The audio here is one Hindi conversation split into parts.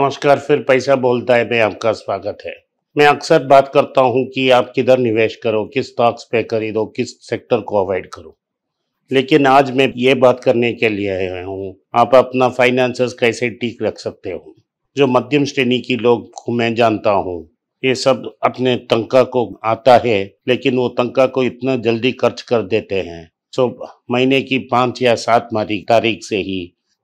नमस्कार फिर पैसा बोलता है मैं आपका स्वागत है मैं अक्सर बात करता हूं कि आप किधर निवेश करो किस स्टॉक्स पे खरीदो किस सेक्टर को अवॉइड करो लेकिन आज मैं ये बात करने के लिए आया हूँ आप अपना फाइनेंसेस कैसे ठीक रख सकते हो जो मध्यम श्रेणी की लोग मैं जानता हूँ ये सब अपने तंका को आता है लेकिन वो तंका को इतना जल्दी खर्च कर देते हैं सो तो महीने की पाँच या सात तारीख से ही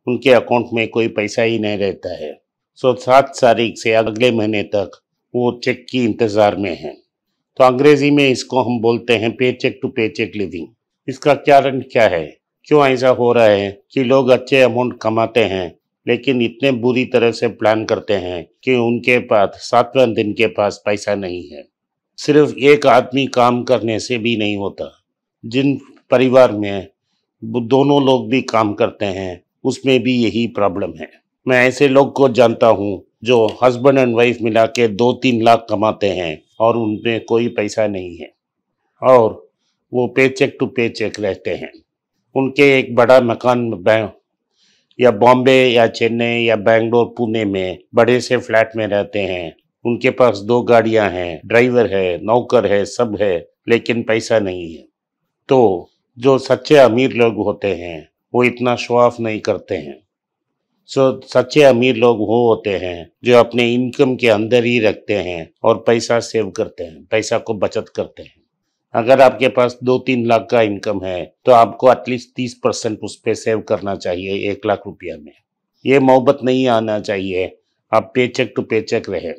उनके अकाउंट में कोई पैसा ही नहीं रहता है सो सात तारीख से अगले महीने तक वो चेक की इंतज़ार में है तो अंग्रेज़ी में इसको हम बोलते हैं paycheck to paycheck living इसका कारण क्या है क्यों ऐसा हो रहा है कि लोग अच्छे अमाउंट कमाते हैं लेकिन इतने बुरी तरह से प्लान करते हैं कि उनके पास सातवें दिन के पास पैसा नहीं है सिर्फ एक आदमी काम करने से भी नहीं होता जिन परिवार में दोनों लोग भी काम करते हैं उसमें भी यही प्रॉब्लम है मैं ऐसे लोग को जानता हूँ जो हस्बैंड एंड वाइफ मिला के दो तीन लाख कमाते हैं और उनमें कोई पैसा नहीं है और वो पे चेक टू पे चेक रहते हैं उनके एक बड़ा मकान या बॉम्बे या चेन्नई या बेंगलोर पुणे में बड़े से फ्लैट में रहते हैं उनके पास दो गाड़ियां हैं ड्राइवर है नौकर है सब है लेकिन पैसा नहीं है तो जो सच्चे अमीर लोग होते हैं वो इतना शो ऑफ नहीं करते हैं सो सच्चे अमीर लोग वो होते हैं जो अपने इनकम के अंदर ही रखते हैं और पैसा सेव करते हैं पैसा को बचत करते हैं अगर आपके पास दो तीन लाख का इनकम है तो आपको एटलीस्ट तीस परसेंट उस पर सेव करना चाहिए एक लाख रुपया में ये मोहब्बत नहीं आना चाहिए आप पेचेक टू पेचेक रहे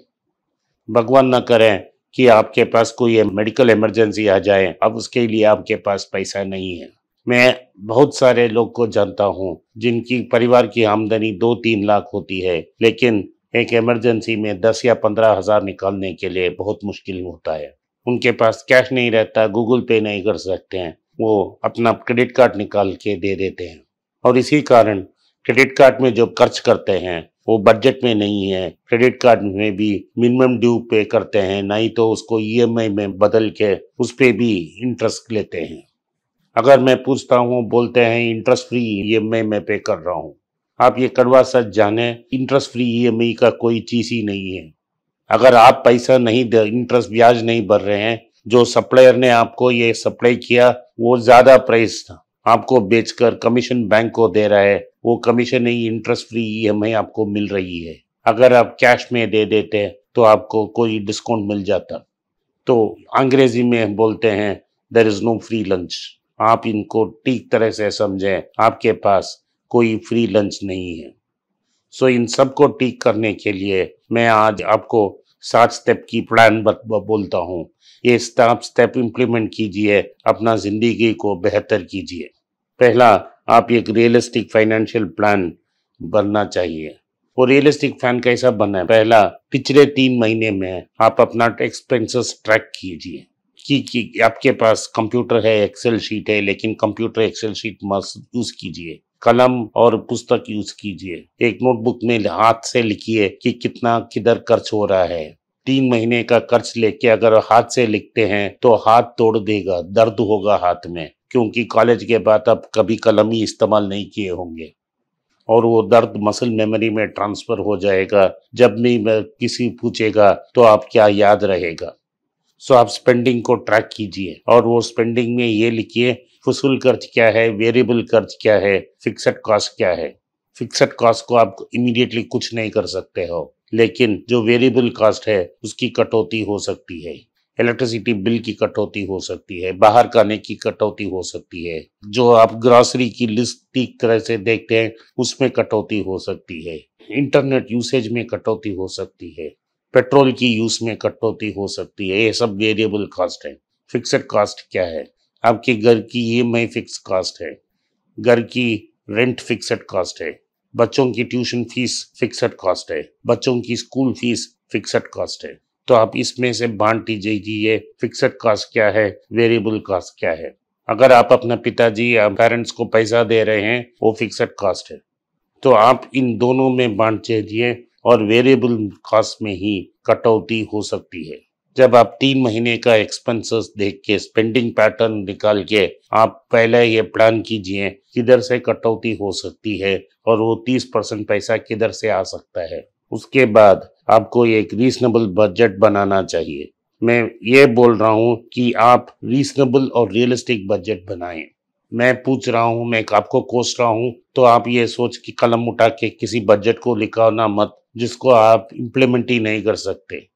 भगवान ना करें कि आपके पास कोई मेडिकल इमरजेंसी आ जाए अब उसके लिए आपके पास पैसा नहीं है मैं बहुत सारे लोग को जानता हूँ जिनकी परिवार की आमदनी दो तीन लाख होती है लेकिन एक इमरजेंसी में दस या पंद्रह हजार निकालने के लिए बहुत मुश्किल होता है उनके पास कैश नहीं रहता गूगल पे नहीं कर सकते हैं वो अपना क्रेडिट कार्ड निकाल के दे देते हैं और इसी कारण क्रेडिट कार्ड में जो खर्च करते हैं वो बजट में नहीं है क्रेडिट कार्ड में भी मिनिमम ड्यू पे करते हैं नहीं तो उसको ईएमआई e में बदल के उस पर भी इंटरेस्ट लेते हैं अगर मैं पूछता हूँ बोलते हैं interest free E M I मैं पे कर रहा हूँ आप ये कड़वा सच जाने interest free E M I का कोई चीज ही नहीं है अगर आप पैसा नहीं दे इंटरेस्ट ब्याज नहीं भर रहे हैं जो सप्लायर ने आपको ये सप्लाई किया वो ज्यादा प्राइस था आपको बेचकर कमीशन बैंक को दे रहा है वो कमीशन ही interest free E M I आपको मिल रही है अगर आप कैश में दे देते तो आपको कोई डिस्काउंट मिल जाता तो अंग्रेजी में बोलते हैं there is no free lunch आप इनको ठीक तरह से समझें आपके पास कोई फ्री लंच नहीं है सो इन सबको ठीक करने के लिए मैं आज आपको सात स्टेप की प्लान बोलता हूँ ये सात स्टेप इम्प्लीमेंट कीजिए अपना जिंदगी को बेहतर कीजिए पहला आप एक रियलिस्टिक फाइनेंशियल प्लान बनना चाहिए वो रियलिस्टिक प्लान कैसा बना है पहला पिछले तीन महीने में आप अपना एक्सपेंसेस ट्रैक कीजिए कि, कि आपके पास कंप्यूटर है एक्सेल शीट है लेकिन कंप्यूटर एक्सेल शीट मस्त यूज कीजिए कलम और पुस्तक यूज कीजिए एक नोटबुक में हाथ से लिखिए कि कितना किधर खर्च हो रहा है तीन महीने का खर्च लेके अगर हाथ से लिखते हैं तो हाथ तोड़ देगा दर्द होगा हाथ में क्योंकि कॉलेज के बाद आप कभी कलम ही इस्तेमाल नहीं किए होंगे और वो दर्द मसल मेमोरी में ट्रांसफर हो जाएगा जब भी किसी पूछेगा तो आप क्या याद रहेगा सो आप स्पेंडिंग को ट्रैक कीजिए और वो स्पेंडिंग में ये लिखिए फसूल खर्च क्या है वेरिएबल खर्च क्या है फिक्सड कॉस्ट क्या है फिक्सड कॉस्ट को आप इमीडिएटली कुछ नहीं कर सकते हो लेकिन जो वेरिएबल कॉस्ट है उसकी कटौती हो सकती है इलेक्ट्रिसिटी बिल की कटौती हो सकती है बाहर खाने की कटौती हो सकती है जो आप ग्रॉसरी की लिस्ट ठीक तरह से देखते हैं उसमें कटौती हो सकती है इंटरनेट यूसेज में कटौती हो सकती है पेट्रोल की यूज में कटौती हो सकती है ये सब वेरिएबल कॉस्ट है फिक्सड कॉस्ट क्या है आपके घर की ई फिक्स कॉस्ट है घर की रेंट फिक्सड कॉस्ट है बच्चों की ट्यूशन फीस फिक्सड कॉस्ट है बच्चों की स्कूल फीस फिक्सड कॉस्ट है तो आप इसमें से बांट लीजिए कि ये फिक्सड कॉस्ट क्या है वेरिएबल कॉस्ट क्या है अगर आप अपना पिताजी या पेरेंट्स को पैसा दे रहे हैं वो फिक्सड कॉस्ट है तो आप इन दोनों में बांट चाहिए और वेरिएबल कॉस्ट में ही कटौती हो सकती है जब आप तीन महीने का एक्सपेंसेस देख के स्पेंडिंग पैटर्न निकाल के आप पहले ये प्लान कीजिए किधर से कटौती हो सकती है और वो तीस परसेंट पैसा किधर से आ सकता है उसके बाद आपको एक रीजनेबल बजट बनाना चाहिए मैं ये बोल रहा हूँ कि आप रीजनेबल और रियलिस्टिक बजट बनाएं मैं पूछ रहा हूँ मैं आपको कोस रहा हूँ तो आप ये सोच कि कलम उठा के किसी बजट को लिखाना मत जिसको आप इम्प्लीमेंट ही नहीं कर सकते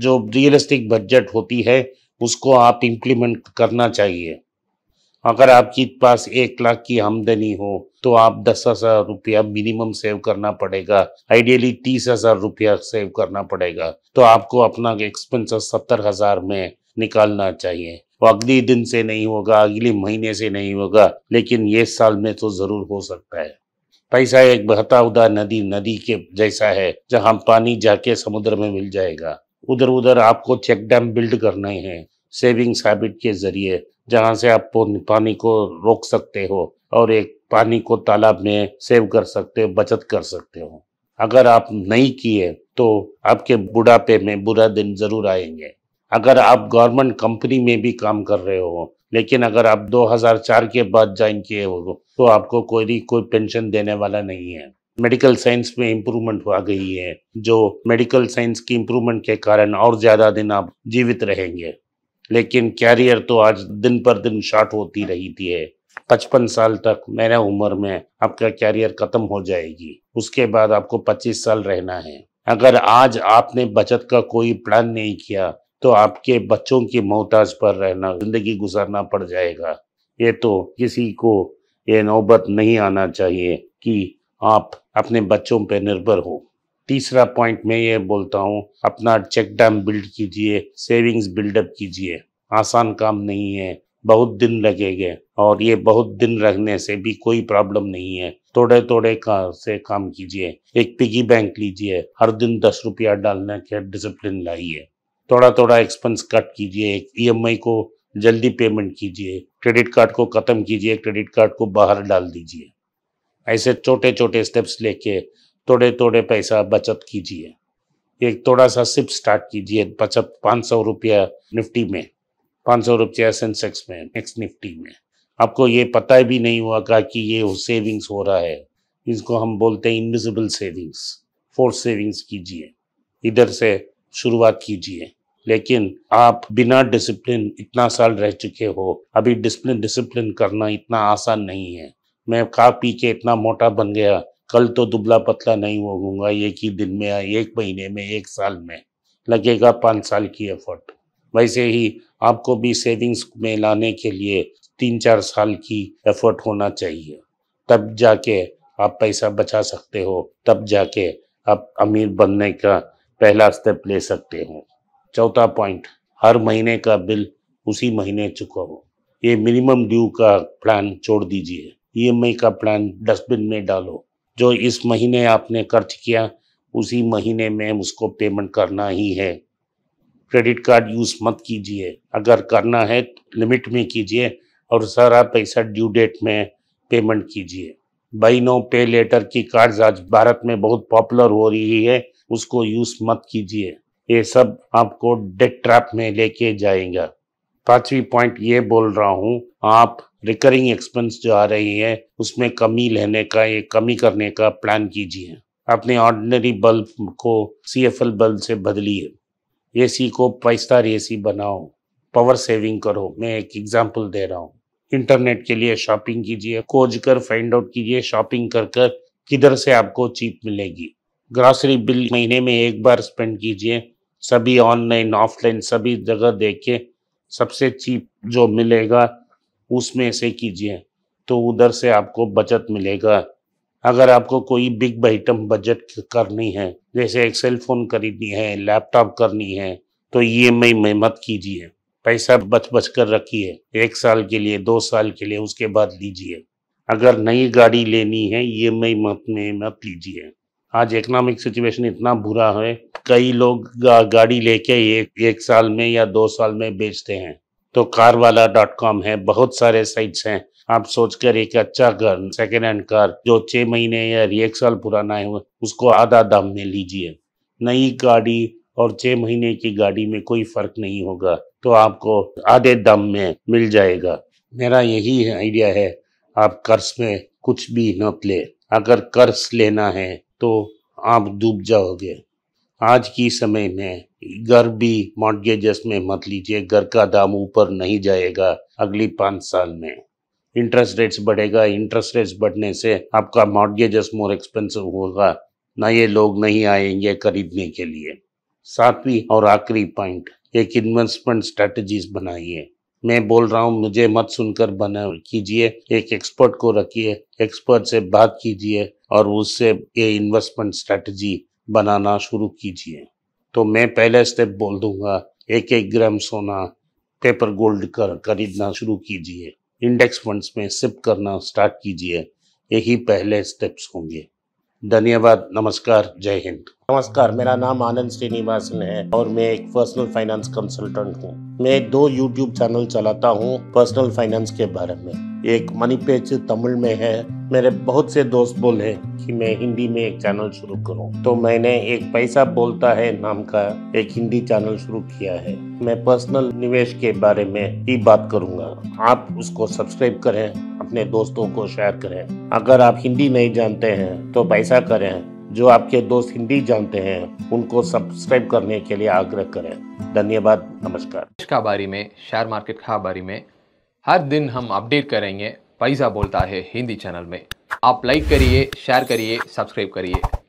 जो रियलिस्टिक बजट होती है उसको आप इम्प्लीमेंट करना चाहिए अगर आपके पास एक लाख की आमदनी हो तो आप दस हजार रुपया मिनिमम सेव करना पड़ेगा आइडियली तीस हजार रुपया सेव करना पड़ेगा तो आपको अपना एक्सपेंसेस सत्तर हजार में निकालना चाहिए वो अगले दिन से नहीं होगा अगले महीने से नहीं होगा लेकिन ये साल में तो ज़रूर हो सकता है पैसा एक बहता उदा नदी नदी के जैसा है जहाँ पानी जाके समुद्र में मिल जाएगा उधर उधर आपको चेक डैम बिल्ड करने हैं सेविंग हैबिट के जरिए जहाँ से आप पानी को रोक सकते हो और एक पानी को तालाब में सेव कर सकते हो बचत कर सकते हो अगर आप नहीं किए तो आपके बुढ़ापे में बुरा दिन जरूर आएंगे अगर आप गवर्नमेंट कंपनी में भी काम कर रहे हो लेकिन अगर आप 2004 के बाद ज्वाइन किए हो तो आपको कोई कोई पेंशन देने वाला नहीं है मेडिकल साइंस में इम्प्रूवमेंट आ गई है जो मेडिकल साइंस की इम्प्रूवमेंट के कारण और ज़्यादा दिन आप जीवित रहेंगे लेकिन कैरियर तो आज दिन पर दिन शॉर्ट होती रहती है पचपन साल तक मेरे उम्र में आपका कैरियर ख़त्म हो जाएगी उसके बाद आपको पच्चीस साल रहना है अगर आज आपने बचत का कोई प्लान नहीं किया तो आपके बच्चों की मोहताज पर रहना जिंदगी गुजारना पड़ जाएगा ये तो किसी को ये नौबत नहीं आना चाहिए कि आप अपने बच्चों पर निर्भर हो तीसरा पॉइंट मैं ये बोलता हूँ अपना चेक डैम बिल्ड कीजिए सेविंग्स बिल्डअप कीजिए आसान काम नहीं है बहुत दिन लगेंगे और ये बहुत दिन रखने से भी कोई प्रॉब्लम नहीं है थोड़े थोड़े का से काम कीजिए एक पिगी बैंक लीजिए हर दिन दस रुपया डालने के डिसिप्लिन लाइए थोड़ा थोड़ा एक्सपेंस कट कीजिए ईएमआई e को जल्दी पेमेंट कीजिए क्रेडिट कार्ड को ख़त्म कीजिए क्रेडिट कार्ड को बाहर डाल दीजिए ऐसे छोटे छोटे स्टेप्स लेके थोड़े थोड़े पैसा बचत कीजिए एक थोड़ा सा सिप स्टार्ट कीजिए बचत पाँच सौ रुपया निफ्टी में पाँच सौ रुपया सेंसेक्स में नेक्स्ट निफ्टी में आपको ये पता भी नहीं हुआ का कि ये सेविंग्स हो रहा है इसको हम बोलते हैं इनविजिबल सेविंग्स फोर्स सेविंग्स कीजिए इधर से शुरुआत कीजिए लेकिन आप बिना डिसिप्लिन इतना साल रह चुके हो अभी डिसिप्लिन डिसिप्लिन करना इतना आसान नहीं है मैं खा पी के इतना मोटा बन गया कल तो दुबला पतला नहीं होगा एक ही दिन में एक महीने में एक साल में लगेगा पाँच साल की एफर्ट वैसे ही आपको भी सेविंग्स में लाने के लिए तीन चार साल की एफर्ट होना चाहिए तब जाके आप पैसा बचा सकते हो तब जाके आप अमीर बनने का पहला स्टेप ले सकते हो चौथा पॉइंट हर महीने का बिल उसी महीने चुकाओ ये मिनिमम ड्यू का प्लान छोड़ दीजिए ईएमआई e का प्लान डस्टबिन में डालो जो इस महीने आपने खर्च किया उसी महीने में उसको पेमेंट करना ही है क्रेडिट कार्ड यूज़ मत कीजिए अगर करना है लिमिट में कीजिए और सारा पैसा ड्यू डेट में पेमेंट कीजिए बाई नो पे लेटर की कार्ड आज भारत में बहुत पॉपुलर हो रही है उसको यूज़ मत कीजिए ये सब आपको डेट ट्रैप में लेके जाएगा पांचवी पॉइंट ये बोल रहा हूँ आप रिकरिंग एक्सपेंस जो आ रही है उसमें कमी लेने का ये कमी करने का प्लान कीजिए अपने ऑर्डिनरी बल्ब को सी एफ एल बल्ब से बदलिए एसी को फाइव स्टार एसी बनाओ पावर सेविंग करो मैं एक एग्जाम्पल दे रहा हूँ इंटरनेट के लिए शॉपिंग कीजिए खोज कर फाइंड आउट कीजिए शॉपिंग कर कर किधर से आपको चीप मिलेगी ग्रॉसरी बिल महीने में एक बार स्पेंड कीजिए सभी ऑनलाइन ऑफलाइन सभी जगह देखे सबसे चीप जो मिलेगा उसमें से कीजिए तो उधर से आपको बचत मिलेगा अगर आपको कोई बिग आइटम बजट करनी है जैसे एक सेल फोन खरीदनी है लैपटॉप करनी है तो ई एम आई में मत कीजिए पैसा बच बच कर रखिए एक साल के लिए दो साल के लिए उसके बाद लीजिए अगर नई गाड़ी लेनी है ई एम आई मत में मत लीजिए आज इकोनॉमिक सिचुएशन इतना बुरा है कई लोग गाड़ी लेके एक एक साल में या दो साल में बेचते हैं तो कार वाला डॉट कॉम है बहुत सारे साइट्स हैं आप सोचकर एक अच्छा घर सेकेंड हैंड कार जो छह महीने या एक साल पुराना है उसको आधा दाम में लीजिए नई गाड़ी और छह महीने की गाड़ी में कोई फर्क नहीं होगा तो आपको आधे दाम में मिल जाएगा मेरा यही आइडिया है आप कर्ज में कुछ भी न ले अगर कर्ज लेना है तो आप डूब जाओगे आज की समय में घर भी मॉडगेजेस में मत लीजिए घर का दाम ऊपर नहीं जाएगा अगली पाँच साल में इंटरेस्ट रेट्स बढ़ेगा इंटरेस्ट रेट्स बढ़ने से आपका मॉडगेजेस मोर एक्सपेंसिव होगा नए लोग नहीं आएंगे खरीदने के लिए सातवीं और आखिरी पॉइंट एक इन्वेस्टमेंट स्ट्रेटजीज बनाइए मैं बोल रहा हूँ मुझे मत सुनकर बना कीजिए एक एक्सपर्ट को रखिए एक्सपर्ट से बात कीजिए और उससे ये इन्वेस्टमेंट स्ट्रेटजी बनाना शुरू कीजिए तो मैं पहले स्टेप बोल दूंगा एक एक ग्राम सोना पेपर गोल्ड कर खरीदना शुरू कीजिए इंडेक्स फंड्स में सिप करना स्टार्ट कीजिए यही पहले स्टेप्स होंगे धन्यवाद नमस्कार जय हिंद नमस्कार मेरा नाम आनंद श्रीनिवासन है और मैं एक पर्सनल फाइनेंस कंसल्टेंट हूँ मैं दो यूट्यूब चैनल चलाता हूँ पर्सनल फाइनेंस के बारे में एक मनी पेज तमिल में है मेरे बहुत से दोस्त बोले कि मैं हिंदी में एक चैनल शुरू करूं तो मैंने एक पैसा बोलता है नाम का एक हिंदी चैनल शुरू किया है मैं पर्सनल निवेश के बारे में ही बात करूंगा आप उसको सब्सक्राइब करें अपने दोस्तों को शेयर करें अगर आप हिंदी नहीं जानते हैं तो पैसा करें जो आपके दोस्त हिंदी जानते हैं उनको सब्सक्राइब करने के लिए आग्रह करें धन्यवाद नमस्कार का बारी में शेयर मार्केट का बारी में हर दिन हम अपडेट करेंगे पैसा बोलता है हिंदी चैनल में आप लाइक करिए शेयर करिए सब्सक्राइब करिए